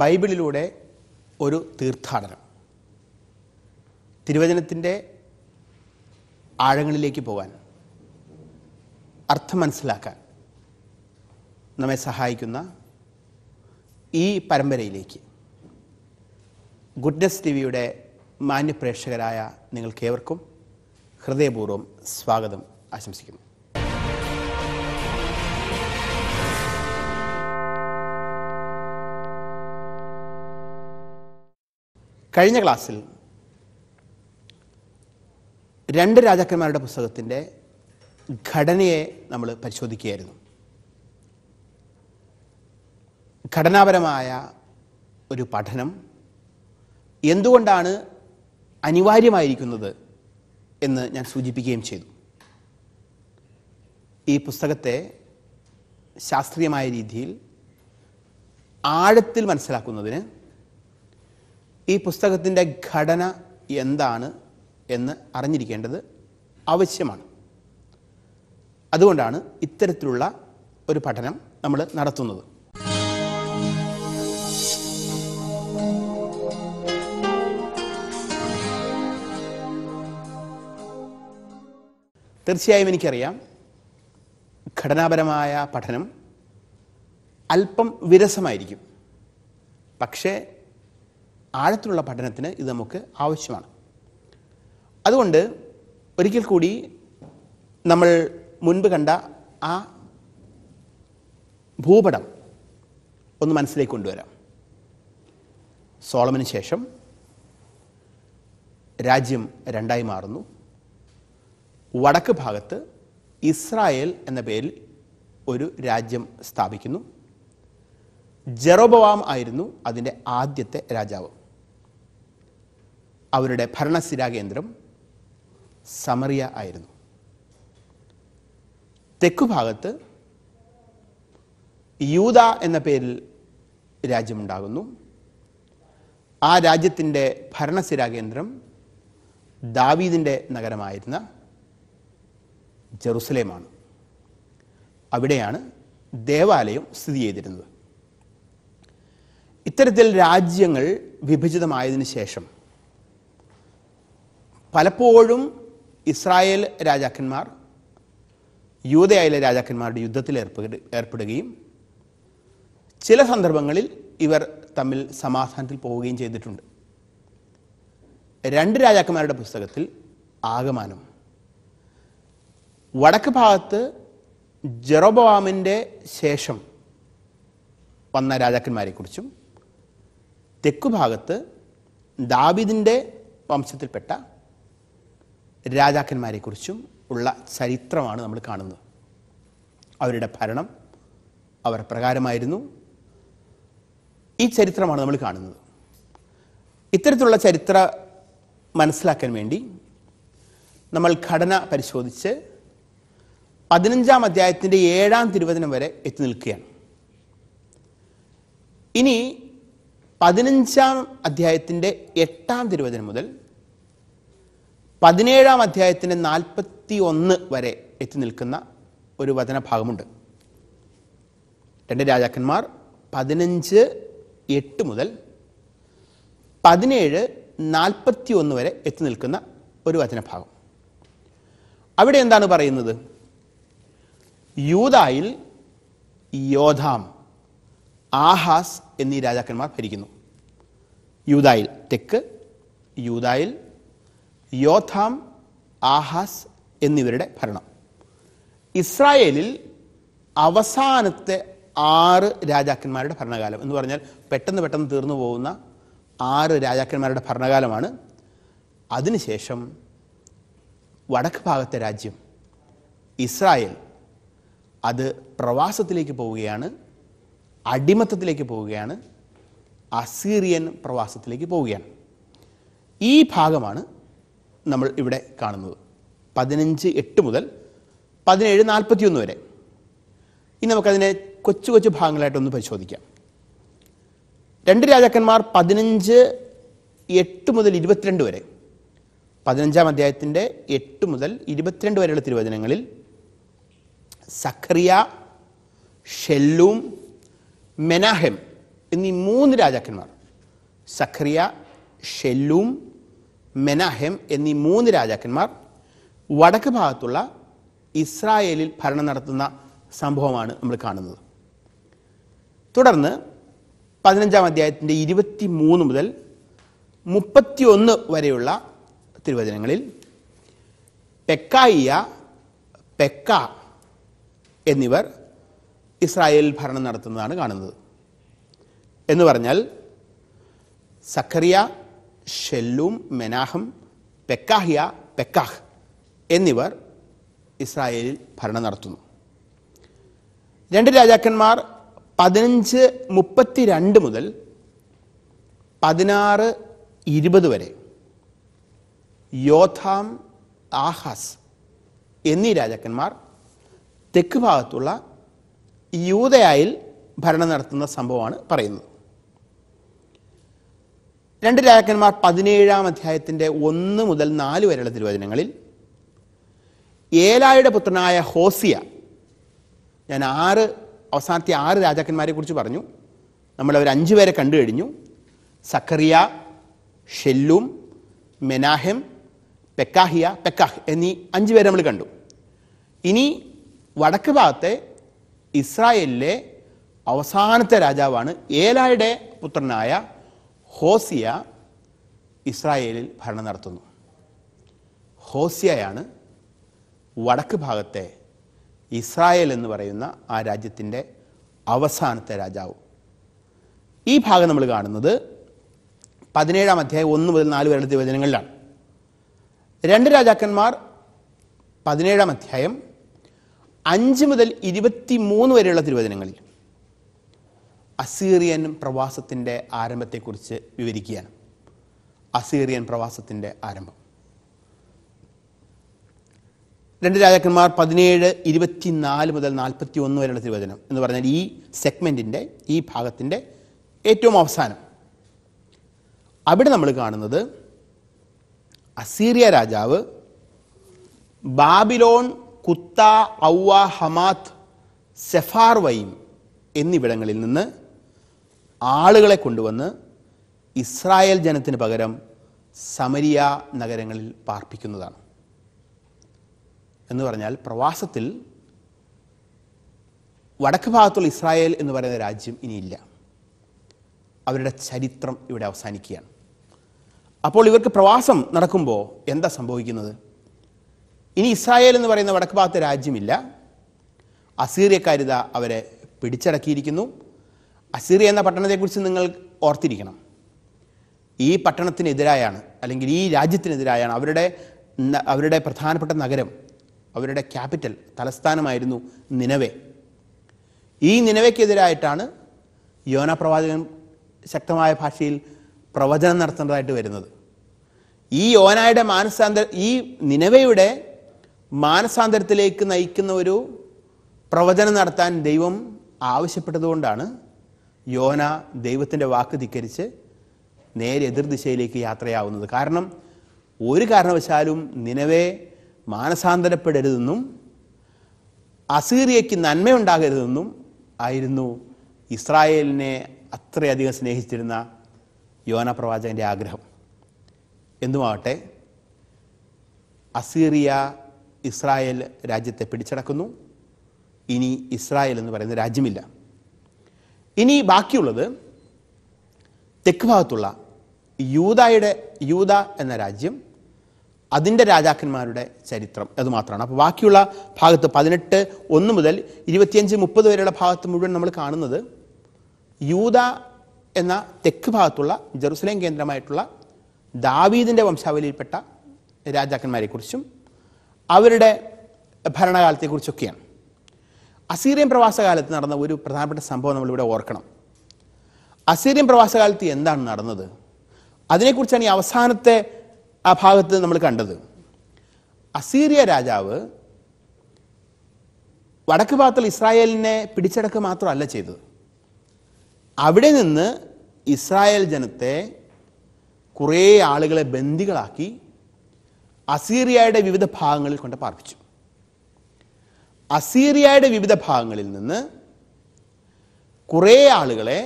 ബൈബിളിലൂടെ ഒരു തീർത്ഥാടനം തിരുവചനത്തിൻ്റെ ആഴങ്ങളിലേക്ക് പോകാൻ അർത്ഥം മനസ്സിലാക്കാൻ നമ്മെ സഹായിക്കുന്ന ഈ പരമ്പരയിലേക്ക് ഗുഡ്നസ് ടി വിയുടെ മാന്യപ്രേക്ഷകരായ നിങ്ങൾക്കേവർക്കും ഹൃദയപൂർവ്വം സ്വാഗതം ആശംസിക്കുന്നു കഴിഞ്ഞ ക്ലാസ്സിൽ രണ്ട് രാജാക്കന്മാരുടെ പുസ്തകത്തിൻ്റെ ഘടനയെ നമ്മൾ പരിശോധിക്കുകയായിരുന്നു ഘടനാപരമായ ഒരു പഠനം എന്തുകൊണ്ടാണ് അനിവാര്യമായിരിക്കുന്നത് എന്ന് ഞാൻ സൂചിപ്പിക്കുകയും ചെയ്തു ഈ പുസ്തകത്തെ ശാസ്ത്രീയമായ രീതിയിൽ ആഴത്തിൽ മനസ്സിലാക്കുന്നതിന് ഈ പുസ്തകത്തിൻ്റെ ഘടന എന്താണ് എന്ന് അറിഞ്ഞിരിക്കേണ്ടത് ആവശ്യമാണ് അതുകൊണ്ടാണ് ഇത്തരത്തിലുള്ള ഒരു പഠനം നമ്മൾ നടത്തുന്നത് തീർച്ചയായും എനിക്കറിയാം ഘടനാപരമായ പഠനം അല്പം വിരസമായിരിക്കും പക്ഷേ ആഴത്തിലുള്ള പഠനത്തിന് ഇത് നമുക്ക് ആവശ്യമാണ് അതുകൊണ്ട് ഒരിക്കൽ കൂടി നമ്മൾ മുൻപ് കണ്ട ആ ഭൂപടം ഒന്ന് മനസ്സിലേക്ക് കൊണ്ടുവരാം സോളമിന് ശേഷം രാജ്യം രണ്ടായി മാറുന്നു വടക്ക് ഭാഗത്ത് ഇസ്രായേൽ എന്ന പേരിൽ ഒരു രാജ്യം സ്ഥാപിക്കുന്നു ജെറോബവാം ആയിരുന്നു അതിൻ്റെ ആദ്യത്തെ രാജാവ് അവരുടെ ഭരണസ്ഥിരാകേന്ദ്രം സമറിയ ആയിരുന്നു തെക്കുഭാഗത്ത് യൂത എന്ന പേരിൽ രാജ്യമുണ്ടാകുന്നു ആ രാജ്യത്തിൻ്റെ ഭരണസ്ഥിരാകേന്ദ്രം ദാവീദിൻ്റെ നഗരമായിരുന്ന ജെറുസലേമാണ് അവിടെയാണ് ദേവാലയം സ്ഥിതി ചെയ്തിരുന്നത് ഇത്തരത്തിൽ രാജ്യങ്ങൾ വിഭജിതമായതിനു ശേഷം പലപ്പോഴും ഇസ്രായേൽ രാജാക്കന്മാർ യൂതയായിലെ രാജാക്കന്മാരുടെ യുദ്ധത്തിൽ ഏർപ്പെടു ഏർപ്പെടുകയും ചില സന്ദർഭങ്ങളിൽ ഇവർ തമ്മിൽ സമാധാനത്തിൽ പോവുകയും ചെയ്തിട്ടുണ്ട് രണ്ട് രാജാക്കന്മാരുടെ പുസ്തകത്തിൽ ആകമാനം വടക്ക് ഭാഗത്ത് ജെറോബാമിൻ്റെ ശേഷം വന്ന രാജാക്കന്മാരെക്കുറിച്ചും ഭാഗത്ത് ദാബിദിൻ്റെ വംശത്തിൽപ്പെട്ട രാജാക്കന്മാരെക്കുറിച്ചും ഉള്ള ചരിത്രമാണ് നമ്മൾ കാണുന്നത് അവരുടെ ഭരണം അവർ പ്രകാരമായിരുന്നു ഈ ചരിത്രമാണ് നമ്മൾ കാണുന്നത് ഇത്തരത്തിലുള്ള ചരിത്ര മനസ്സിലാക്കാൻ വേണ്ടി നമ്മൾ ഘടന പരിശോധിച്ച് പതിനഞ്ചാം അധ്യായത്തിൻ്റെ ഏഴാം തിരുവചനം വരെ എത്തി നിൽക്കുകയാണ് ഇനി പതിനഞ്ചാം അധ്യായത്തിൻ്റെ എട്ടാം തിരുവചനം മുതൽ പതിനേഴാം അധ്യായത്തിൻ്റെ നാൽപ്പത്തി ഒന്ന് വരെ എത്തി നിൽക്കുന്ന ഒരു വചനഭാഗമുണ്ട് രണ്ട് രാജാക്കന്മാർ പതിനഞ്ച് എട്ട് മുതൽ പതിനേഴ് നാൽപ്പത്തി ഒന്ന് വരെ എത്തി നിൽക്കുന്ന ഒരു വചനഭാഗം അവിടെ എന്താണ് പറയുന്നത് യൂതായിൽ യോധാം ആഹാസ് എന്നീ രാജാക്കന്മാർ ഭരിക്കുന്നു യൂതായിൽ തെക്ക് യൂതായിൽ യോഥാം ആഹാസ് എന്നിവരുടെ ഭരണം ഇസ്രായേലിൽ അവസാനത്തെ ആറ് രാജാക്കന്മാരുടെ ഭരണകാലം എന്ന് പറഞ്ഞാൽ പെട്ടെന്ന് പെട്ടെന്ന് തീർന്നു പോകുന്ന ആറ് രാജാക്കന്മാരുടെ ഭരണകാലമാണ് അതിനുശേഷം വടക്ക് ഭാഗത്തെ രാജ്യം ഇസ്രായേൽ അത് പ്രവാസത്തിലേക്ക് പോവുകയാണ് അടിമത്തത്തിലേക്ക് പോവുകയാണ് അസീറിയൻ പ്രവാസത്തിലേക്ക് പോവുകയാണ് ഈ ഭാഗമാണ് നമ്മൾ ഇവിടെ കാണുന്നത് പതിനഞ്ച് എട്ട് മുതൽ പതിനേഴ് നാൽപ്പത്തിയൊന്ന് വരെ ഇനി നമുക്കതിനെ കൊച്ചു കൊച്ചു ഭാഗങ്ങളായിട്ടൊന്ന് പരിശോധിക്കാം രണ്ട് രാജാക്കന്മാർ പതിനഞ്ച് എട്ട് മുതൽ ഇരുപത്തിരണ്ട് വരെ പതിനഞ്ചാം അധ്യായത്തിൻ്റെ എട്ട് മുതൽ ഇരുപത്തിരണ്ട് വരെയുള്ള തിരുവചനങ്ങളിൽ സഖറിയ ഷെല്ലൂം മെനാഹെം എന്നീ മൂന്ന് രാജാക്കന്മാർ സഖറിയ ഷെല്ലൂം മെനാഹെം എന്നീ മൂന്ന് രാജാക്കന്മാർ വടക്ക് ഭാഗത്തുള്ള ഇസ്രായേലിൽ ഭരണം നടത്തുന്ന സംഭവമാണ് നമ്മൾ കാണുന്നത് തുടർന്ന് പതിനഞ്ചാം അധ്യായത്തിൻ്റെ ഇരുപത്തി മൂന്ന് മുതൽ മുപ്പത്തിയൊന്ന് വരെയുള്ള തിരുവചനങ്ങളിൽ പെക്കായിയ പെക്ക എന്നിവർ ഇസ്രായേലിൽ ഭരണം നടത്തുന്നതാണ് കാണുന്നത് എന്ന് പറഞ്ഞാൽ സഖറിയ ഷെല്ലൂം മെനാഹം പെക്കാഹിയ പെക്കാഹ് എന്നിവർ ഇസ്രായേലിൽ ഭരണം നടത്തുന്നു രണ്ട് രാജാക്കന്മാർ പതിനഞ്ച് രണ്ട് മുതൽ പതിനാറ് ഇരുപത് വരെ യോഥാം ആഹാസ് എന്നീ രാജാക്കന്മാർ തെക്ക് ഭാഗത്തുള്ള യൂതയായിൽ ഭരണം നടത്തുന്ന സംഭവമാണ് പറയുന്നത് രണ്ട് രാജാക്കന്മാർ പതിനേഴാം അധ്യായത്തിൻ്റെ ഒന്ന് മുതൽ നാല് വരെയുള്ള തിരുവചനങ്ങളിൽ ഏലായുടെ പുത്രനായ ഹോസിയ ഞാൻ ആറ് അവസാനത്തെ ആറ് രാജാക്കന്മാരെ കുറിച്ച് പറഞ്ഞു നമ്മൾ അഞ്ചു അഞ്ച് പേരെ കണ്ടു കഴിഞ്ഞു സക്കറിയ ഷെല്ലും മെനാഹെം പെക്കാഹിയ പെക്കാഹ് എന്നീ അഞ്ച് പേരെ നമ്മൾ കണ്ടു ഇനി വടക്ക് ഭാഗത്തെ ഇസ്രായേലിലെ അവസാനത്തെ രാജാവാണ് ഏലായുടെ പുത്രനായ ഹോസിയ ഇസ്രായേലിൽ ഭരണം നടത്തുന്നു ഹോസിയയാണ് വടക്ക് ഭാഗത്തെ ഇസ്രായേൽ എന്ന് പറയുന്ന ആ രാജ്യത്തിൻ്റെ അവസാനത്തെ രാജാവ് ഈ ഭാഗം നമ്മൾ കാണുന്നത് പതിനേഴാം അധ്യായം ഒന്ന് മുതൽ നാല് വരെ തിരുവചനങ്ങളിലാണ് രണ്ട് രാജാക്കന്മാർ പതിനേഴാം അധ്യായം അഞ്ച് മുതൽ ഇരുപത്തി മൂന്ന് വരെയുള്ള തിരുവചനങ്ങളിൽ അസീറിയൻ പ്രവാസത്തിൻ്റെ ആരംഭത്തെക്കുറിച്ച് വിവരിക്കുകയാണ് അസീറിയൻ പ്രവാസത്തിൻ്റെ ആരംഭം രണ്ട് രാജാക്കന്മാർ പതിനേഴ് ഇരുപത്തിനാല് മുതൽ നാൽപ്പത്തി ഒന്ന് വരെയുള്ള തിരുവചനം എന്ന് പറഞ്ഞാൽ ഈ സെഗ്മെൻറ്റിൻ്റെ ഈ ഭാഗത്തിൻ്റെ ഏറ്റവും അവസാനം അവിടെ നമ്മൾ കാണുന്നത് അസീറിയ രാജാവ് ബാബിലോൺ കുത്ത ഔവ ഹമാത് സെഫാർവയും എന്നിവിടങ്ങളിൽ നിന്ന് ആളുകളെ കൊണ്ടുവന്ന് ഇസ്രായേൽ ജനത്തിന് പകരം സമരിയ നഗരങ്ങളിൽ പാർപ്പിക്കുന്നതാണ് എന്ന് പറഞ്ഞാൽ പ്രവാസത്തിൽ വടക്ക് ഭാഗത്തുള്ള ഇസ്രായേൽ എന്ന് പറയുന്ന രാജ്യം ഇനിയില്ല അവരുടെ ചരിത്രം ഇവിടെ അവസാനിക്കുകയാണ് അപ്പോൾ ഇവർക്ക് പ്രവാസം നടക്കുമ്പോൾ എന്താ സംഭവിക്കുന്നത് ഇനി ഇസ്രായേൽ എന്ന് പറയുന്ന വടക്ക് ഭാഗത്തെ രാജ്യമില്ല അസീറിയക്കാരിത അവരെ പിടിച്ചടക്കിയിരിക്കുന്നു അസീറിയ എന്ന പട്ടണത്തെക്കുറിച്ച് നിങ്ങൾ ഓർത്തിരിക്കണം ഈ പട്ടണത്തിനെതിരായാണ് അല്ലെങ്കിൽ ഈ രാജ്യത്തിനെതിരായാണ് അവരുടെ അവരുടെ പ്രധാനപ്പെട്ട നഗരം അവരുടെ ക്യാപിറ്റൽ തലസ്ഥാനമായിരുന്നു നിനവേ ഈ നിനവയ്ക്കെതിരായിട്ടാണ് യോന പ്രവാചകൻ ശക്തമായ ഭാഷയിൽ പ്രവചനം നടത്തേണ്ടതായിട്ട് വരുന്നത് ഈ യോനായുടെ മാനസാന്തര ഈ നിനവയുടെ മാനസാന്തരത്തിലേക്ക് നയിക്കുന്ന ഒരു പ്രവചനം നടത്താൻ ദൈവം ആവശ്യപ്പെട്ടതുകൊണ്ടാണ് യോന ദൈവത്തിൻ്റെ വാക്ക് ധിക്കരിച്ച് നേരെ എതിർദിശയിലേക്ക് യാത്രയാവുന്നത് കാരണം ഒരു കാരണവശാലും നിലവേ മാനസാന്തരപ്പെടരുതെന്നും അസീറിയയ്ക്ക് നന്മയുണ്ടാകരുതെന്നും ആയിരുന്നു ഇസ്രായേലിനെ അത്രയധികം സ്നേഹിച്ചിരുന്ന യോന പ്രവാചകൻ്റെ ആഗ്രഹം എന്തുമാകട്ടെ അസീറിയ ഇസ്രായേൽ രാജ്യത്തെ പിടിച്ചടക്കുന്നു ഇനി ഇസ്രായേൽ എന്ന് പറയുന്ന രാജ്യമില്ല ഇനി ബാക്കിയുള്ളത് തെക്ക് ഭാഗത്തുള്ള യൂതായുടെ യൂത എന്ന രാജ്യം അതിൻ്റെ രാജാക്കന്മാരുടെ ചരിത്രം അത് മാത്രമാണ് അപ്പോൾ ബാക്കിയുള്ള ഭാഗത്ത് പതിനെട്ട് ഒന്ന് മുതൽ ഇരുപത്തിയഞ്ച് മുപ്പത് വരെയുള്ള ഭാഗത്ത് മുഴുവൻ നമ്മൾ കാണുന്നത് യൂത എന്ന തെക്ക് ഭാഗത്തുള്ള ജെറുസലേം കേന്ദ്രമായിട്ടുള്ള ദാവീദിൻ്റെ വംശാവലിയിൽപ്പെട്ട രാജാക്കന്മാരെക്കുറിച്ചും അവരുടെ ഭരണകാലത്തെക്കുറിച്ചൊക്കെയാണ് അസീറിയൻ പ്രവാസകാലത്ത് നടന്ന ഒരു പ്രധാനപ്പെട്ട സംഭവം നമ്മളിവിടെ ഓർക്കണം അസീറിയൻ പ്രവാസകാലത്ത് എന്താണ് നടന്നത് അതിനെക്കുറിച്ചാണ് ഈ അവസാനത്തെ ആ ഭാഗത്ത് നമ്മൾ കണ്ടത് അസീറിയ രാജാവ് വടക്ക് ഭാഗത്തിൽ ഇസ്രായേലിനെ പിടിച്ചടക്കുക മാത്രമല്ല ചെയ്തത് അവിടെ നിന്ന് ഇസ്രായേൽ ജനത്തെ കുറേ ആളുകളെ ബന്ദികളാക്കി അസീറിയയുടെ വിവിധ ഭാഗങ്ങളിൽ കൊണ്ട് പാർപ്പിച്ചു അസീറിയയുടെ വിവിധ ഭാഗങ്ങളിൽ നിന്ന് കുറേ ആളുകളെ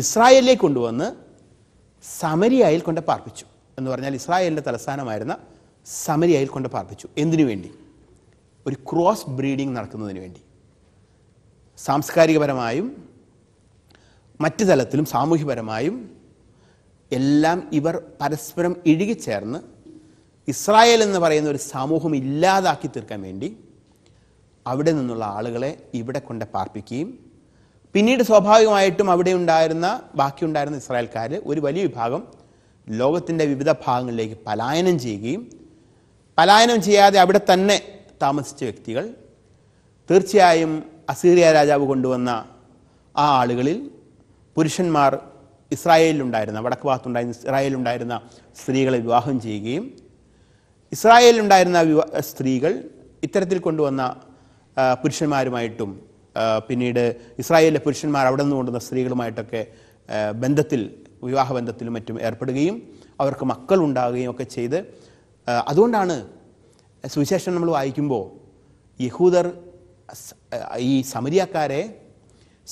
ഇസ്രായേലിലേക്ക് കൊണ്ടുവന്ന് സമരിയായിൽ കൊണ്ട് പാർപ്പിച്ചു എന്ന് പറഞ്ഞാൽ ഇസ്രായേലിൻ്റെ തലസ്ഥാനമായിരുന്ന സമരിയായിൽ കൊണ്ട് പാർപ്പിച്ചു എന്തിനു വേണ്ടി ഒരു ക്രോസ് ബ്രീഡിംഗ് നടക്കുന്നതിന് വേണ്ടി സാംസ്കാരികപരമായും മറ്റു തലത്തിലും സാമൂഹ്യപരമായും എല്ലാം ഇവർ പരസ്പരം ഇഴുകിച്ചേർന്ന് ഇസ്രായേൽ എന്ന് പറയുന്ന ഒരു സമൂഹം ഇല്ലാതാക്കി തീർക്കാൻ വേണ്ടി അവിടെ നിന്നുള്ള ആളുകളെ ഇവിടെ കൊണ്ട് പാർപ്പിക്കുകയും പിന്നീട് സ്വാഭാവികമായിട്ടും അവിടെ ഉണ്ടായിരുന്ന ബാക്കിയുണ്ടായിരുന്ന ഇസ്രായേൽക്കാർ ഒരു വലിയ വിഭാഗം ലോകത്തിൻ്റെ വിവിധ ഭാഗങ്ങളിലേക്ക് പലായനം ചെയ്യുകയും പലായനം ചെയ്യാതെ അവിടെ തന്നെ താമസിച്ച വ്യക്തികൾ തീർച്ചയായും അസീറിയ രാജാവ് കൊണ്ടുവന്ന ആ ആളുകളിൽ പുരുഷന്മാർ ഇസ്രായേലിലുണ്ടായിരുന്ന വടക്ക് ഭാഗത്തുണ്ടായിരുന്ന ഇസ്രായേലിലുണ്ടായിരുന്ന സ്ത്രീകളെ വിവാഹം ചെയ്യുകയും ഇസ്രായേലിലുണ്ടായിരുന്ന വിവാ സ്ത്രീകൾ ഇത്തരത്തിൽ കൊണ്ടുവന്ന പുരുഷന്മാരുമായിട്ടും പിന്നീട് ഇസ്രായേലിലെ പുരുഷന്മാർ അവിടെ നിന്ന് കൊണ്ടുവന്ന സ്ത്രീകളുമായിട്ടൊക്കെ ബന്ധത്തിൽ വിവാഹ ബന്ധത്തിലും മറ്റും ഏർപ്പെടുകയും അവർക്ക് മക്കൾ ഉണ്ടാകുകയും ഒക്കെ ചെയ്ത് അതുകൊണ്ടാണ് സുവിശേഷം നമ്മൾ വായിക്കുമ്പോൾ യഹൂദർ ഈ സമരിയാക്കാരെ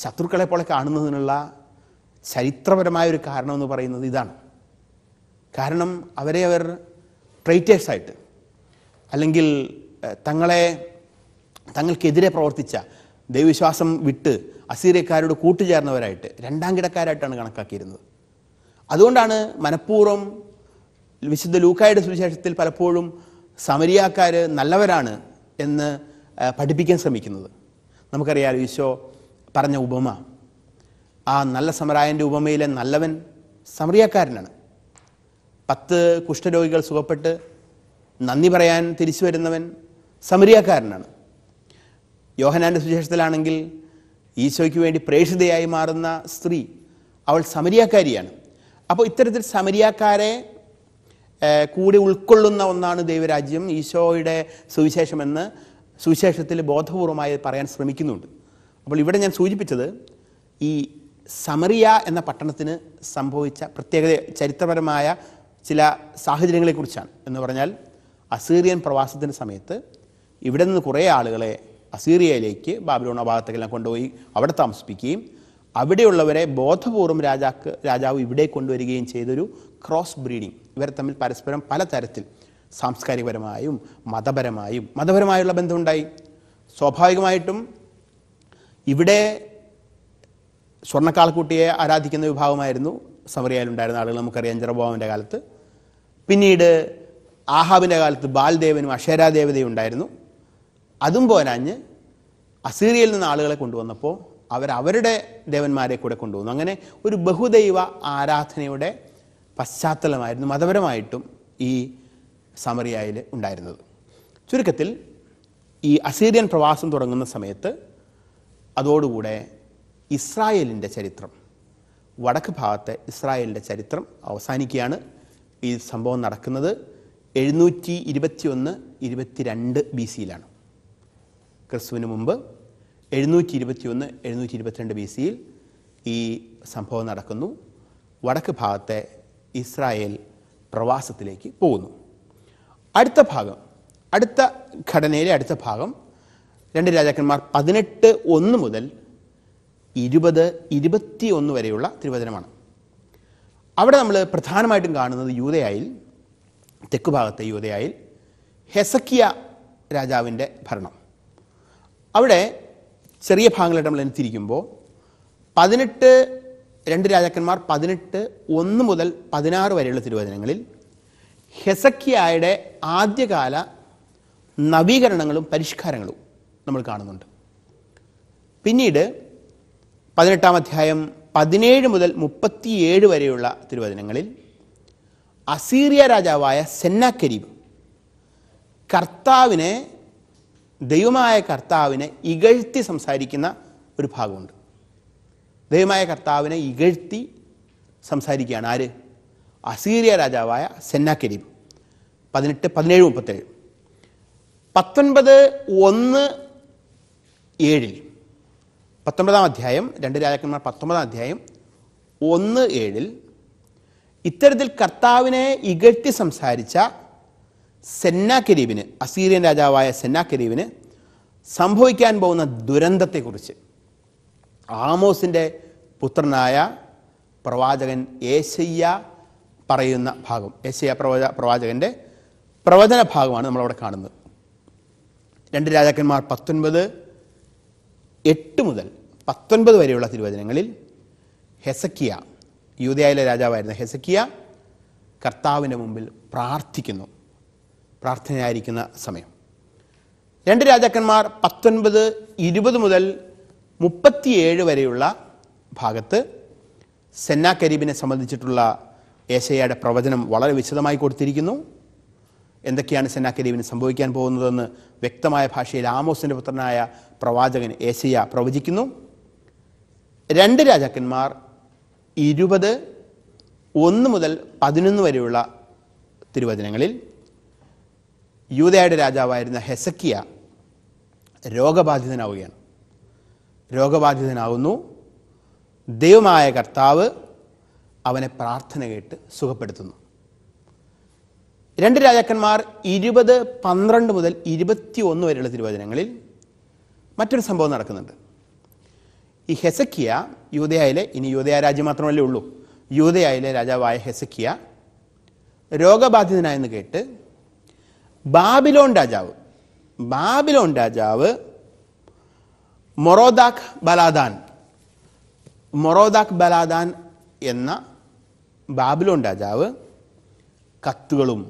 ശത്രുക്കളെ പോലെ കാണുന്നതിനുള്ള ചരിത്രപരമായ ഒരു കാരണം എന്ന് പറയുന്നത് ഇതാണ് കാരണം അവരെ അവർ ട്രൈറ്റേഴ്സായിട്ട് അല്ലെങ്കിൽ തങ്ങളെ തങ്ങൾക്കെതിരെ പ്രവർത്തിച്ച ദൈവവിശ്വാസം വിട്ട് അസീറിയക്കാരോട് കൂട്ടുചേർന്നവരായിട്ട് രണ്ടാം കിടക്കാരായിട്ടാണ് കണക്കാക്കിയിരുന്നത് അതുകൊണ്ടാണ് മനഃപൂർവ്വം വിശുദ്ധ ലൂക്കായുടെ സുവിശേഷത്തിൽ പലപ്പോഴും സമരിയാക്കാർ നല്ലവരാണ് എന്ന് പഠിപ്പിക്കാൻ ശ്രമിക്കുന്നത് നമുക്കറിയാം ഈശോ പറഞ്ഞ ഉപമ ആ നല്ല സമരായൻ്റെ ഉപമയിലെ നല്ലവൻ സമറിയാക്കാരനാണ് പത്ത് കുഷ്ഠരോഗികൾ സുഖപ്പെട്ട് നന്ദി പറയാൻ തിരിച്ചു വരുന്നവൻ സമരിയാക്കാരനാണ് യോഹനാൻ്റെ സുശേഷത്തിലാണെങ്കിൽ ഈശോയ്ക്ക് വേണ്ടി പ്രേഷിതയായി മാറുന്ന സ്ത്രീ അവൾ സമരിയാക്കാരിയാണ് അപ്പോൾ ഇത്തരത്തിൽ സമരിയാക്കാരെ കൂടി ഉൾക്കൊള്ളുന്ന ഒന്നാണ് ദൈവരാജ്യം ഈശോയുടെ സുവിശേഷമെന്ന് സുവിശേഷത്തിൽ ബോധപൂർവമായി പറയാൻ ശ്രമിക്കുന്നുണ്ട് അപ്പോൾ ഇവിടെ ഞാൻ സൂചിപ്പിച്ചത് ഈ സമറിയ എന്ന പട്ടണത്തിന് സംഭവിച്ച പ്രത്യേകത ചരിത്രപരമായ ചില സാഹചര്യങ്ങളെക്കുറിച്ചാണ് എന്ന് പറഞ്ഞാൽ അസീറിയൻ പ്രവാസത്തിൻ്റെ സമയത്ത് ഇവിടെ നിന്ന് കുറേ ആളുകളെ അസീറിയയിലേക്ക് ബാബിലോണ ഭാഗത്തേക്കെല്ലാം കൊണ്ടുപോയി അവിടെ താമസിപ്പിക്കുകയും അവിടെയുള്ളവരെ ബോധപൂർവ്വം രാജാക്ക് രാജാവ് ഇവിടെ കൊണ്ടുവരികയും ചെയ്തൊരു ക്രോസ് ബ്രീഡിംഗ് ഇവർ തമ്മിൽ പരസ്പരം പലതരത്തിൽ സാംസ്കാരികപരമായും മതപരമായും മതപരമായുള്ള ബന്ധമുണ്ടായി സ്വാഭാവികമായിട്ടും ഇവിടെ സ്വർണ്ണക്കാൾക്കുട്ടിയെ ആരാധിക്കുന്ന വിഭാഗമായിരുന്നു സമറിയയിലുണ്ടായിരുന്ന ആളുകൾ നമുക്കറിയാം ജറബോമിൻ്റെ കാലത്ത് പിന്നീട് ആഹാബിൻ്റെ കാലത്ത് ബാൽദേവനും അക്ഷരാദേവതയും ഉണ്ടായിരുന്നു അതും പോരാഞ്ഞ് അസീറിയയിൽ നിന്ന് ആളുകളെ കൊണ്ടുവന്നപ്പോൾ അവർ അവരുടെ ദേവന്മാരെ കൂടെ കൊണ്ടുവന്നു അങ്ങനെ ഒരു ബഹുദൈവ ആരാധനയുടെ പശ്ചാത്തലമായിരുന്നു മതപരമായിട്ടും ഈ സമറിയായിൽ ഉണ്ടായിരുന്നത് ചുരുക്കത്തിൽ ഈ അസീറിയൻ പ്രവാസം തുടങ്ങുന്ന സമയത്ത് അതോടുകൂടെ ഇസ്രായേലിൻ്റെ ചരിത്രം വടക്ക് ഭാഗത്തെ ഇസ്രായേലിൻ്റെ ചരിത്രം അവസാനിക്കുകയാണ് ഈ സംഭവം നടക്കുന്നത് എഴുന്നൂറ്റി ഇരുപത്തിയൊന്ന് ഇരുപത്തിരണ്ട് ബി സിയിലാണ് ക്രിസ്തുവിന് മുമ്പ് എഴുന്നൂറ്റി ഒന്ന് എഴുന്നൂറ്റി ഇരുപത്തിരണ്ട് ബി സിയിൽ ഈ സംഭവം നടക്കുന്നു വടക്ക് ഭാഗത്തെ ഇസ്രായേൽ പ്രവാസത്തിലേക്ക് പോകുന്നു അടുത്ത ഭാഗം അടുത്ത ഘടനയിലെ അടുത്ത ഭാഗം രണ്ട് രാജാക്കന്മാർ പതിനെട്ട് ഒന്ന് മുതൽ ഇരുപത് ഇരുപത്തി ഒന്ന് വരെയുള്ള തിരുവചനമാണ് അവിടെ നമ്മൾ പ്രധാനമായിട്ടും കാണുന്നത് യൂതയായിൽ തെക്ക് ഭാഗത്തെ യൂതയായിൽ ഹെസക്കിയ രാജാവിൻ്റെ ഭരണം അവിടെ ചെറിയ ഭാഗങ്ങളായിട്ട് നമ്മൾ തിരിക്കുമ്പോൾ പതിനെട്ട് രണ്ട് രാജാക്കന്മാർ പതിനെട്ട് ഒന്ന് മുതൽ പതിനാറ് വരെയുള്ള തിരുവചനങ്ങളിൽ ഹെസക്കിയായുടെ ആദ്യകാല നവീകരണങ്ങളും പരിഷ്കാരങ്ങളും നമ്മൾ കാണുന്നുണ്ട് പിന്നീട് പതിനെട്ടാം അധ്യായം പതിനേഴ് മുതൽ മുപ്പത്തിയേഴ് വരെയുള്ള തിരുവചനങ്ങളിൽ അസീറിയ രാജാവായ സെന്നാക്കരീബ് കർത്താവിനെ ദൈവമായ കർത്താവിനെ ഇകഴ്ത്തി സംസാരിക്കുന്ന ഒരു ഭാഗമുണ്ട് ദൈവമായ കർത്താവിനെ ഇകഴ്ത്തി സംസാരിക്കുകയാണ് ആര് അസീറിയ രാജാവായ സെന്നാക്കെരീബ് പതിനെട്ട് പതിനേഴ് മുപ്പത്തേഴ് പത്തൊൻപത് ഒന്ന് ഏഴിൽ പത്തൊൻപതാം അധ്യായം രണ്ട് രാജാക്കന്മാർ പത്തൊമ്പതാം അധ്യായം ഒന്ന് ഏഴിൽ ഇത്തരത്തിൽ കർത്താവിനെ ഇകഴ്ത്തി സംസാരിച്ച സെന്നാക്കെരീബിന് അസീറിയൻ രാജാവായ സെന്നാക്കെരീബിന് സംഭവിക്കാൻ പോകുന്ന ദുരന്തത്തെക്കുറിച്ച് ആമോസിൻ്റെ പുത്രനായ പ്രവാചകൻ ഏശയ്യ പറയുന്ന ഭാഗം ഏശയ്യ പ്രവച പ്രവാചകൻ്റെ പ്രവചന ഭാഗമാണ് നമ്മളവിടെ കാണുന്നത് രണ്ട് രാജാക്കന്മാർ പത്തൊൻപത് എട്ട് മുതൽ പത്തൊൻപത് വരെയുള്ള തിരുവചനങ്ങളിൽ ഹെസക്കിയ യൂതയായിലെ രാജാവായിരുന്ന ഹെസക്കിയ കർത്താവിൻ്റെ മുമ്പിൽ പ്രാർത്ഥിക്കുന്നു പ്രാർത്ഥനയായിരിക്കുന്ന സമയം രണ്ട് രാജാക്കന്മാർ പത്തൊൻപത് ഇരുപത് മുതൽ മുപ്പത്തിയേഴ് വരെയുള്ള ഭാഗത്ത് സെന്നാ കരീബിനെ സംബന്ധിച്ചിട്ടുള്ള ഏശയുടെ പ്രവചനം വളരെ വിശദമായി കൊടുത്തിരിക്കുന്നു എന്തൊക്കെയാണ് സെന്നാ കരീബിന് സംഭവിക്കാൻ പോകുന്നതെന്ന് വ്യക്തമായ ഭാഷയിൽ ആമോസിൻ്റെ പുത്രനായ പ്രവാചകൻ ഏശയ പ്രവചിക്കുന്നു രണ്ട് രാജാക്കന്മാർ ഇരുപത് ഒന്ന് മുതൽ പതിനൊന്ന് വരെയുള്ള തിരുവചനങ്ങളിൽ യൂതയുടെ രാജാവായിരുന്ന ഹെസക്കിയ രോഗബാധിതനാവുകയാണ് രോഗബാധിതനാവുന്നു ദൈവമായ കർത്താവ് അവനെ പ്രാർത്ഥന കേട്ട് സുഖപ്പെടുത്തുന്നു രണ്ട് രാജാക്കന്മാർ ഇരുപത് പന്ത്രണ്ട് മുതൽ ഇരുപത്തി ഒന്ന് വരെയുള്ള തിരുവചനങ്ങളിൽ മറ്റൊരു സംഭവം നടക്കുന്നുണ്ട് ഈ ഹെസക്കിയ യൂതയായിലെ ഇനി യൂതയ രാജ്യം മാത്രമല്ലേ ഉള്ളൂ യൂതയായിലെ രാജാവായ ഹെസക്കിയ രോഗബാധിതനായെന്ന് കേട്ട് ബാബിലോൺ രാജാവ് ബാബിലോൺ രാജാവ് മൊറോദാഖ് ബലാദാൻ മൊറോദാഖ് ബലാദാൻ എന്ന ബാബിലോൺ രാജാവ് കത്തുകളും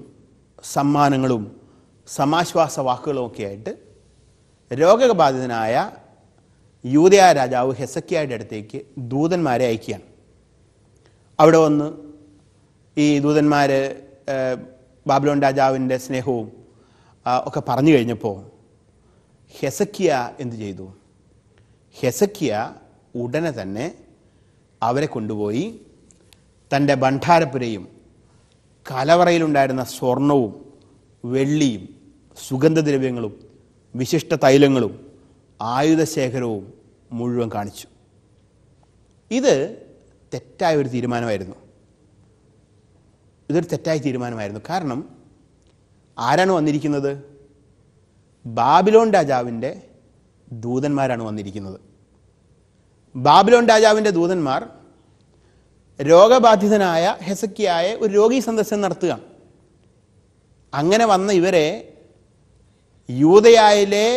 സമ്മാനങ്ങളും സമാശ്വാസ ഒക്കെ ആയിട്ട് രോഗബാധിതനായ യൂതയ രാജാവ് ഹെസക്കിയായുടെ അടുത്തേക്ക് ദൂതന്മാരെ അയക്കുകയാണ് അവിടെ വന്ന് ഈ ദൂതന്മാർ ബാബിലോൺ രാജാവിൻ്റെ സ്നേഹവും ഒക്കെ പറഞ്ഞു കഴിഞ്ഞപ്പോൾ ഹെസക്കിയ എന്ത് ചെയ്തു ഹെസക്കിയ ഉടനെ തന്നെ അവരെ കൊണ്ടുപോയി തൻ്റെ ഭണ്ഡാരപ്പുരയും കലവറയിലുണ്ടായിരുന്ന സ്വർണവും വെള്ളിയും സുഗന്ധദ്രവ്യങ്ങളും വിശിഷ്ട തൈലങ്ങളും ആയുധശേഖരവും മുഴുവൻ കാണിച്ചു ഇത് തെറ്റായ ഒരു തീരുമാനമായിരുന്നു ഇതൊരു തെറ്റായ തീരുമാനമായിരുന്നു കാരണം ആരാണ് വന്നിരിക്കുന്നത് ബാബിലോൺ രാജാവിൻ്റെ ദൂതന്മാരാണ് വന്നിരിക്കുന്നത് ബാബിലോൺ രാജാവിൻ്റെ ദൂതന്മാർ രോഗബാധിതനായ ഹെസക്കിയായ ഒരു രോഗി സന്ദർശനം നടത്തുക അങ്ങനെ വന്ന ഇവരെ യൂതയായിലെ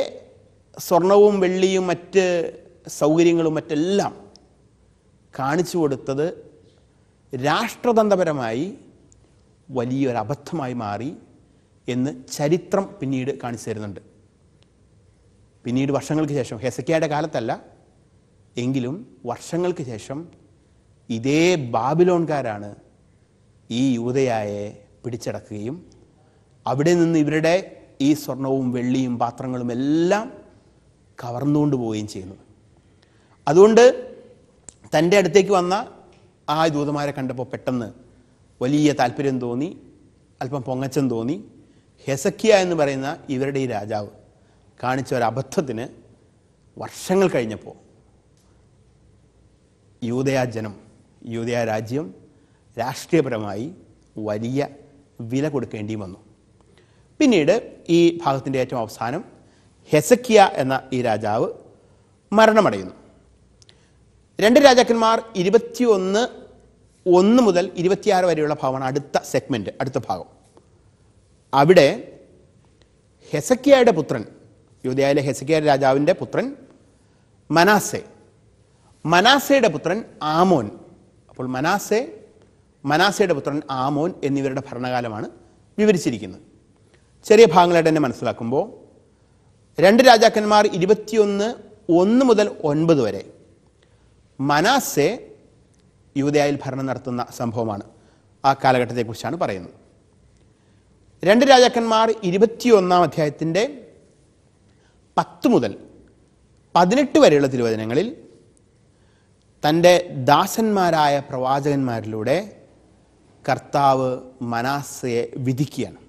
സ്വർണവും വെള്ളിയും മറ്റ് സൗകര്യങ്ങളും മറ്റെല്ലാം കാണിച്ചു കൊടുത്തത് രാഷ്ട്രതന്ത്രപരമായി വലിയൊരബദ്ധമായി മാറി എന്ന് ചരിത്രം പിന്നീട് കാണിച്ചു തരുന്നുണ്ട് പിന്നീട് വർഷങ്ങൾക്ക് ശേഷം ഹെസക്കിയയുടെ കാലത്തല്ല എങ്കിലും വർഷങ്ങൾക്ക് ശേഷം ഇതേ ബാബിലോൺകാരാണ് ഈ യൂതയായെ പിടിച്ചടക്കുകയും അവിടെ നിന്ന് ഇവരുടെ ഈ സ്വർണവും വെള്ളിയും പാത്രങ്ങളും എല്ലാം കവർന്നുകൊണ്ട് പോവുകയും ചെയ്യുന്നത് അതുകൊണ്ട് തൻ്റെ അടുത്തേക്ക് വന്ന ആ ദൂതന്മാരെ കണ്ടപ്പോൾ പെട്ടെന്ന് വലിയ താല്പര്യം തോന്നി അല്പം പൊങ്ങച്ചം തോന്നി ഹെസക്കിയ എന്ന് പറയുന്ന ഇവരുടെ ഈ രാജാവ് കാണിച്ച ഒരു അബദ്ധത്തിന് വർഷങ്ങൾ കഴിഞ്ഞപ്പോൾ യൂതയാ ജനം യൂതയാ രാജ്യം രാഷ്ട്രീയപരമായി വലിയ വില കൊടുക്കേണ്ടി വന്നു പിന്നീട് ഈ ഭാഗത്തിൻ്റെ ഏറ്റവും അവസാനം ഹെസക്കിയ എന്ന ഈ രാജാവ് മരണമടയുന്നു രണ്ട് രാജാക്കന്മാർ ഇരുപത്തിയൊന്ന് ഒന്ന് മുതൽ ഇരുപത്തിയാറ് വരെയുള്ള ഭാഗമാണ് അടുത്ത സെഗ്മെൻറ്റ് അടുത്ത ഭാഗം അവിടെ ഹെസക്കിയായുടെ പുത്രൻ യോധ്യയിലെ ഹെസക്കിയ രാജാവിൻ്റെ പുത്രൻ മനാസെ മനാസയുടെ പുത്രൻ ആമോൻ അപ്പോൾ മനാസെ മനാസയുടെ പുത്രൻ ആമോൻ എന്നിവരുടെ ഭരണകാലമാണ് വിവരിച്ചിരിക്കുന്നത് ചെറിയ ഭാഗങ്ങളായിട്ട് തന്നെ മനസ്സിലാക്കുമ്പോൾ രണ്ട് രാജാക്കന്മാർ ഇരുപത്തിയൊന്ന് ഒന്ന് മുതൽ ഒൻപത് വരെ മനാസെ യൂതയായിൽ ഭരണം നടത്തുന്ന സംഭവമാണ് ആ കാലഘട്ടത്തെക്കുറിച്ചാണ് പറയുന്നത് രണ്ട് രാജാക്കന്മാർ ഇരുപത്തിയൊന്നാം അധ്യായത്തിൻ്റെ പത്ത് മുതൽ പതിനെട്ട് വരെയുള്ള തിരുവചനങ്ങളിൽ തൻ്റെ ദാസന്മാരായ പ്രവാചകന്മാരിലൂടെ കർത്താവ് മനാസയെ വിധിക്കുകയാണ്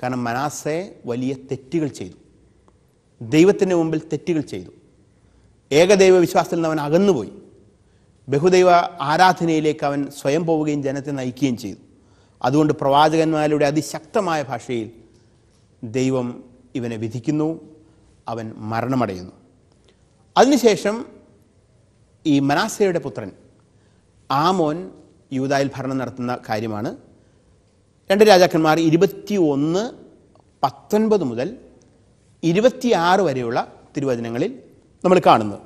കാരണം മനാസയെ വലിയ തെറ്റുകൾ ചെയ്തു ദൈവത്തിൻ്റെ മുമ്പിൽ തെറ്റുകൾ ചെയ്തു ഏകദൈവ വിശ്വാസത്തിൽ നിന്ന് അവൻ അകന്നുപോയി ബഹുദൈവ ആരാധനയിലേക്ക് അവൻ സ്വയം പോവുകയും ജനത്തെ നയിക്കുകയും ചെയ്തു അതുകൊണ്ട് പ്രവാചകന്മാരുടെ അതിശക്തമായ ഭാഷയിൽ ദൈവം ഇവനെ വിധിക്കുന്നു അവൻ മരണമടയുന്നു അതിനുശേഷം ഈ മനാസയുടെ പുത്രൻ ആമോൻ യൂതായിൽ ഭരണം നടത്തുന്ന കാര്യമാണ് രണ്ട് രാജാക്കന്മാർ ഇരുപത്തി ഒന്ന് പത്തൊൻപത് മുതൽ ഇരുപത്തിയാറ് വരെയുള്ള തിരുവചനങ്ങളിൽ നമ്മൾ കാണുന്നത്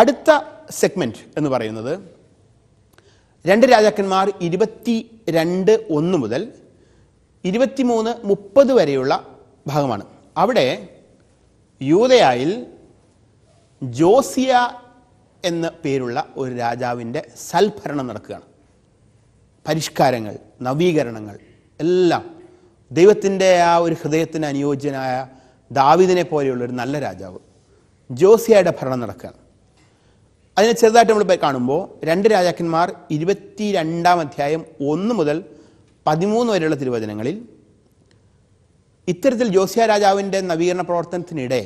അടുത്ത സെഗ്മെൻറ്റ് എന്ന് പറയുന്നത് രണ്ട് രാജാക്കന്മാർ ഇരുപത്തി രണ്ട് ഒന്ന് മുതൽ ഇരുപത്തിമൂന്ന് മുപ്പത് വരെയുള്ള ഭാഗമാണ് അവിടെ യൂതയായിൽ ജോസിയ എന്ന പേരുള്ള ഒരു രാജാവിൻ്റെ സൽഭരണം നടക്കുകയാണ് പരിഷ്കാരങ്ങൾ നവീകരണങ്ങൾ എല്ലാം ദൈവത്തിൻ്റെ ആ ഒരു ഹൃദയത്തിന് അനുയോജ്യനായ ദാവിദിനെ പോലെയുള്ള ഒരു നല്ല രാജാവ് ജോസിയയുടെ ഭരണം നടക്കുകയാണ് അതിനെ ചെറുതായിട്ട് നമ്മൾ കാണുമ്പോൾ രണ്ട് രാജാക്കന്മാർ ഇരുപത്തി രണ്ടാം അധ്യായം ഒന്ന് മുതൽ പതിമൂന്ന് വരെയുള്ള തിരുവചനങ്ങളിൽ ഇത്തരത്തിൽ ജോസിയ രാജാവിൻ്റെ നവീകരണ പ്രവർത്തനത്തിനിടെ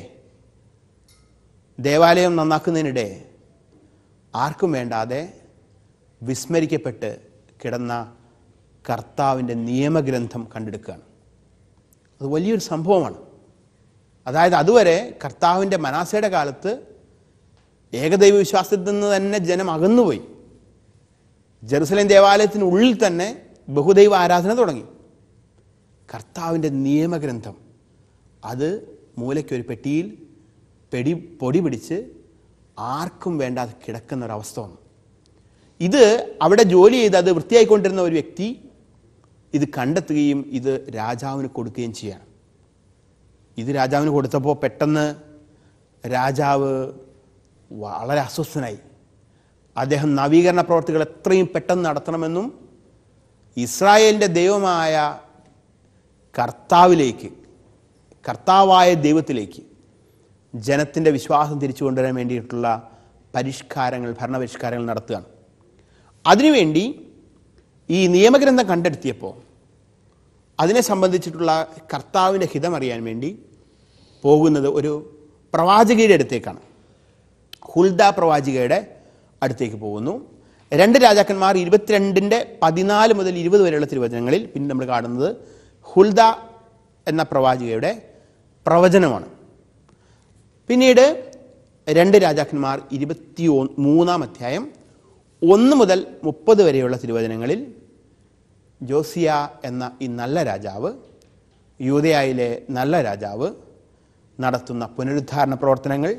ദേവാലയം നന്നാക്കുന്നതിനിടെ ആർക്കും വേണ്ടാതെ വിസ്മരിക്കപ്പെട്ട് കിടന്ന കർത്താവിൻ്റെ നിയമഗ്രന്ഥം കണ്ടെടുക്കുകയാണ് അത് വലിയൊരു സംഭവമാണ് അതായത് അതുവരെ കർത്താവിൻ്റെ മനാസയുടെ കാലത്ത് ഏകദൈവ വിശ്വാസത്തിൽ നിന്ന് തന്നെ ജനം അകന്നുപോയി ജെറുസലേം ദേവാലയത്തിനുള്ളിൽ തന്നെ ബഹുദൈവ ആരാധന തുടങ്ങി കർത്താവിൻ്റെ നിയമഗ്രന്ഥം അത് മൂലയ്ക്കൊരു പെട്ടിയിൽ പെടി പൊടി പിടിച്ച് ആർക്കും വേണ്ടാതെ കിടക്കുന്ന ഒരവസ്ഥ വന്നു ഇത് അവിടെ ജോലി ചെയ്ത് അത് വൃത്തിയായിക്കൊണ്ടിരുന്ന ഒരു വ്യക്തി ഇത് കണ്ടെത്തുകയും ഇത് രാജാവിന് കൊടുക്കുകയും ചെയ്യാണ് ഇത് രാജാവിന് കൊടുത്തപ്പോൾ പെട്ടെന്ന് രാജാവ് വളരെ അസ്വസ്ഥനായി അദ്ദേഹം നവീകരണ പ്രവർത്തികൾ എത്രയും പെട്ടെന്ന് നടത്തണമെന്നും ഇസ്രായേലിൻ്റെ ദൈവമായ കർത്താവിലേക്ക് കർത്താവായ ദൈവത്തിലേക്ക് ജനത്തിൻ്റെ വിശ്വാസം തിരിച്ചു കൊണ്ടുവരാൻ വേണ്ടിയിട്ടുള്ള പരിഷ്കാരങ്ങൾ ഭരണപരിഷ്കാരങ്ങൾ നടത്തുകയാണ് അതിനുവേണ്ടി ഈ നിയമഗ്രന്ഥം കണ്ടെടുത്തിയപ്പോൾ അതിനെ സംബന്ധിച്ചിട്ടുള്ള കർത്താവിൻ്റെ ഹിതമറിയാൻ വേണ്ടി പോകുന്നത് ഒരു പ്രവാചകയുടെ അടുത്തേക്കാണ് ഹുൽദ പ്രവാചികയുടെ അടുത്തേക്ക് പോകുന്നു രണ്ട് രാജാക്കന്മാർ ഇരുപത്തിരണ്ടിൻ്റെ പതിനാല് മുതൽ ഇരുപത് വരെയുള്ള തിരുവചനങ്ങളിൽ പിന്നെ നമ്മൾ കാണുന്നത് ഹുൽദ എന്ന പ്രവാചികയുടെ പ്രവചനമാണ് പിന്നീട് രണ്ട് രാജാക്കന്മാർ ഇരുപത്തി മൂന്നാം അധ്യായം ഒന്ന് മുതൽ മുപ്പത് വരെയുള്ള തിരുവചനങ്ങളിൽ ജോസിയ എന്ന ഈ നല്ല രാജാവ് യൂതയായിലെ നല്ല രാജാവ് നടത്തുന്ന പുനരുദ്ധാരണ പ്രവർത്തനങ്ങൾ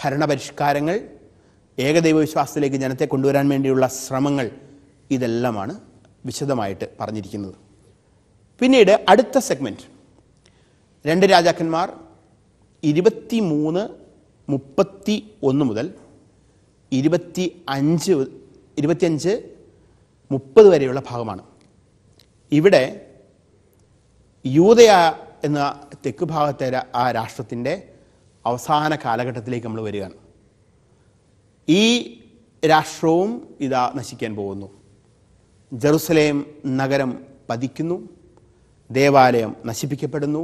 ഭരണപരിഷ്കാരങ്ങൾ ഏകദൈവ വിശ്വാസത്തിലേക്ക് ജനത്തെ കൊണ്ടുവരാൻ വേണ്ടിയുള്ള ശ്രമങ്ങൾ ഇതെല്ലാമാണ് വിശദമായിട്ട് പറഞ്ഞിരിക്കുന്നത് പിന്നീട് അടുത്ത സെഗ്മെൻറ്റ് രണ്ട് രാജാക്കന്മാർ ഇരുപത്തി മൂന്ന് മുപ്പത്തി ഒന്ന് മുതൽ ഇരുപത്തി അഞ്ച് ഇരുപത്തിയഞ്ച് മുപ്പത് വരെയുള്ള ഭാഗമാണ് ഇവിടെ യൂതയ എന്ന തെക്ക് ഭാഗത്തെ ആ രാഷ്ട്രത്തിൻ്റെ അവസാന കാലഘട്ടത്തിലേക്ക് നമ്മൾ വരികയാണ് ഈ രാഷ്ട്രവും ഇതാ നശിക്കാൻ പോകുന്നു ജെറുസലേം നഗരം പതിക്കുന്നു ദേവാലയം നശിപ്പിക്കപ്പെടുന്നു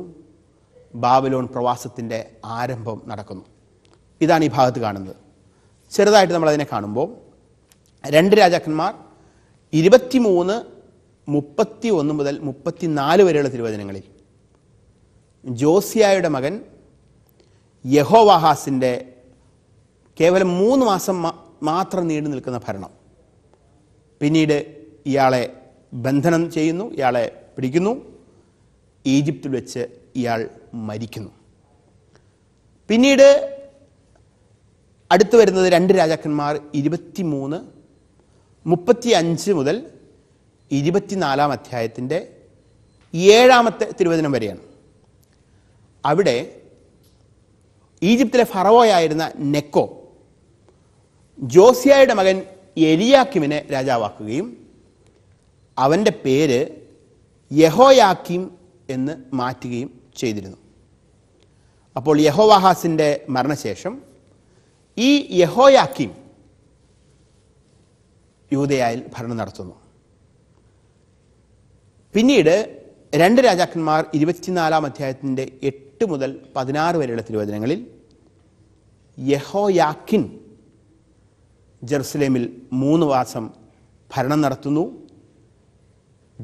ബാബലോൺ പ്രവാസത്തിൻ്റെ ആരംഭം നടക്കുന്നു ഇതാണ് ഈ ഭാഗത്ത് കാണുന്നത് ചെറുതായിട്ട് നമ്മളതിനെ കാണുമ്പോൾ രണ്ട് രാജാക്കന്മാർ ഇരുപത്തിമൂന്ന് മുപ്പത്തി ഒന്ന് മുതൽ മുപ്പത്തി നാല് വരെയുള്ള തിരുവചനങ്ങളിൽ ജോസിയായുടെ മകൻ യഹോവാഹാസിൻ്റെ കേവലം മൂന്ന് മാസം മാത്രം നീണ്ടു നിൽക്കുന്ന ഭരണം പിന്നീട് ഇയാളെ ബന്ധനം ചെയ്യുന്നു ഇയാളെ പിടിക്കുന്നു ഈജിപ്തിൽ വെച്ച് ഇയാൾ മരിക്കുന്നു പിന്നീട് അടുത്തു വരുന്നത് രണ്ട് രാജാക്കന്മാർ മൂന്ന് മുപ്പത്തി അഞ്ച് മുതൽ ഇരുപത്തിനാലാം അധ്യായത്തിൻ്റെ ഏഴാമത്തെ തിരുവചനം വരെയാണ് അവിടെ ഈജിപ്തിലെ ഫറവോയായിരുന്ന നെക്കോ ജോസിയായുടെ മകൻ എലിയാക്കിമിനെ രാജാവാക്കുകയും അവൻ്റെ പേര് യഹോയാക്കിം എന്ന് മാറ്റുകയും ചെയ്തിരുന്നു അപ്പോൾ യഹോവാഹാസിൻ്റെ മരണശേഷം ഈ യഹോയാക്കിം യൂതയായിൽ ഭരണം നടത്തുന്നു പിന്നീട് രണ്ട് രാജാക്കന്മാർ ഇരുപത്തിനാലാം അധ്യായത്തിൻ്റെ എട്ട് മുതൽ പതിനാറ് വരെയുള്ള തിരുവചനങ്ങളിൽ യഹോയാക്കിൻ ജെറുസലേമിൽ മൂന്ന് മാസം ഭരണം നടത്തുന്നു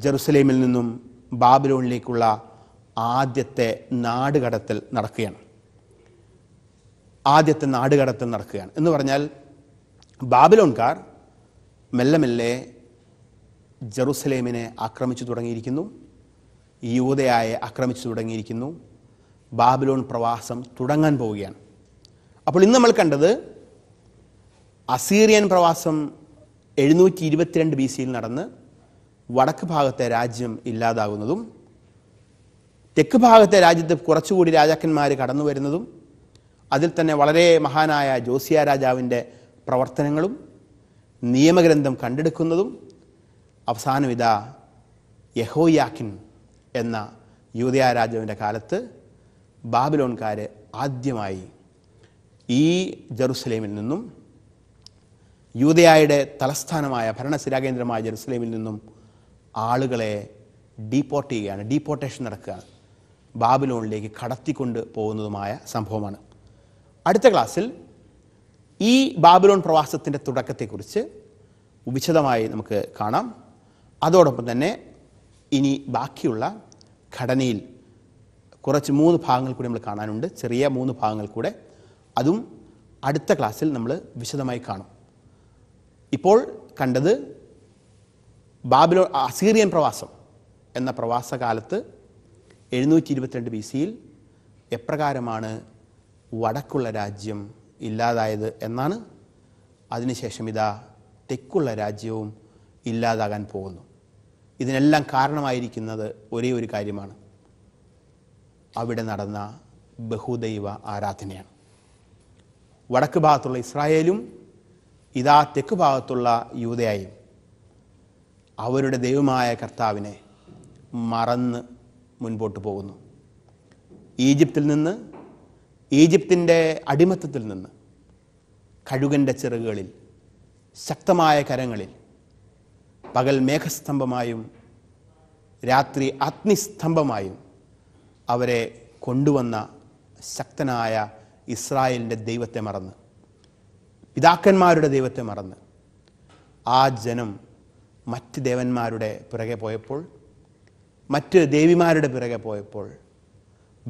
ജെറുസലേമിൽ നിന്നും ബാബിലോണിലേക്കുള്ള ആദ്യത്തെ നാടുകടത്തൽ നടക്കുകയാണ് ആദ്യത്തെ നാടുകടത്തൽ നടക്കുകയാണ് എന്ന് പറഞ്ഞാൽ ബാബിലോൺകാർ മെല്ലെ മെല്ലെ ജെറുസലേമിനെ ആക്രമിച്ചു തുടങ്ങിയിരിക്കുന്നു യൂതയായെ ആക്രമിച്ചു തുടങ്ങിയിരിക്കുന്നു ബാബിലോൺ പ്രവാസം തുടങ്ങാൻ പോവുകയാണ് അപ്പോൾ ഇന്ന് നമ്മൾ കണ്ടത് അസീറിയൻ പ്രവാസം എഴുന്നൂറ്റി ഇരുപത്തിരണ്ട് ബി സിയിൽ നടന്ന് വടക്ക് ഭാഗത്തെ രാജ്യം ഇല്ലാതാകുന്നതും തെക്ക് ഭാഗത്തെ രാജ്യത്ത് കുറച്ചുകൂടി രാജാക്കന്മാർ കടന്നു വരുന്നതും അതിൽ തന്നെ വളരെ മഹാനായ ജോസിയ രാജാവിൻ്റെ പ്രവർത്തനങ്ങളും നിയമഗ്രന്ഥം കണ്ടെടുക്കുന്നതും അവസാനം ഇതാ യഹോയാക്കിൻ എന്ന യൂതയാ രാജാവിൻ്റെ കാലത്ത് ബാബിലോൺകാർ ആദ്യമായി ഈ ജെറുസലേമിൽ നിന്നും യൂതയായുടെ തലസ്ഥാനമായ ഭരണസിരാകേന്ദ്രമായ ജെറുസലേമിൽ നിന്നും ആളുകളെ ഡീപ്പോർട്ട് ചെയ്യുകയാണ് ഡീപ്പോർട്ടേഷൻ നടക്കുകയാണ് ബാബിലോണിലേക്ക് കടത്തിക്കൊണ്ട് പോകുന്നതുമായ സംഭവമാണ് അടുത്ത ക്ലാസ്സിൽ ഈ ബാബിലോൺ പ്രവാസത്തിൻ്റെ തുടക്കത്തെക്കുറിച്ച് വിശദമായി നമുക്ക് കാണാം അതോടൊപ്പം തന്നെ ഇനി ബാക്കിയുള്ള ഘടനയിൽ കുറച്ച് മൂന്ന് ഭാഗങ്ങൾ കൂടി നമ്മൾ കാണാനുണ്ട് ചെറിയ മൂന്ന് ഭാഗങ്ങൾ കൂടെ അതും അടുത്ത ക്ലാസ്സിൽ നമ്മൾ വിശദമായി കാണും ഇപ്പോൾ കണ്ടത് ബാബിലോ അസീറിയൻ പ്രവാസം എന്ന പ്രവാസകാലത്ത് എഴുന്നൂറ്റി ഇരുപത്തിരണ്ട് ബി സിയിൽ എപ്രകാരമാണ് വടക്കുള്ള രാജ്യം ഇല്ലാതായത് എന്നാണ് അതിനുശേഷം ഇതാ തെക്കുള്ള രാജ്യവും ഇല്ലാതാകാൻ പോകുന്നു ഇതിനെല്ലാം കാരണമായിരിക്കുന്നത് ഒരേ ഒരു കാര്യമാണ് അവിടെ നടന്ന ബഹുദൈവ ആരാധനയാണ് വടക്ക് ഭാഗത്തുള്ള ഇസ്രായേലും ഇതാ തെക്ക് ഭാഗത്തുള്ള യൂതയായും അവരുടെ ദൈവമായ കർത്താവിനെ മറന്ന് മുൻപോട്ട് പോകുന്നു ഈജിപ്തിൽ നിന്ന് ഈജിപ്തിൻ്റെ അടിമത്തത്തിൽ നിന്ന് കഴുകൻ്റെ ചിറകുകളിൽ ശക്തമായ കരങ്ങളിൽ പകൽ മേഘസ്തംഭമായും രാത്രി അഗ്നിസ്തംഭമായും അവരെ കൊണ്ടുവന്ന ശക്തനായ ഇസ്രായേലിൻ്റെ ദൈവത്തെ മറന്ന് പിതാക്കന്മാരുടെ ദൈവത്തെ മറന്ന് ആ ജനം മറ്റ് ദേവന്മാരുടെ പിറകെ പോയപ്പോൾ മറ്റ് ദേവിമാരുടെ പിറകെ പോയപ്പോൾ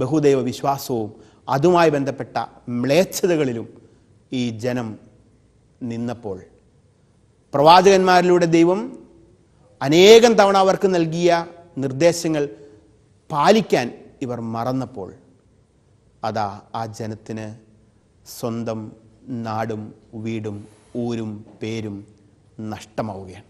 ബഹുദൈവ വിശ്വാസവും അതുമായി ബന്ധപ്പെട്ട മ്ലേച്ഛതകളിലും ഈ ജനം നിന്നപ്പോൾ പ്രവാചകന്മാരിലൂടെ ദൈവം അനേകം തവണ അവർക്ക് നൽകിയ നിർദ്ദേശങ്ങൾ പാലിക്കാൻ ഇവർ മറന്നപ്പോൾ അതാ ആ ജനത്തിന് സ്വന്തം നാടും വീടും ഊരും പേരും നഷ്ടമാവുകയാണ്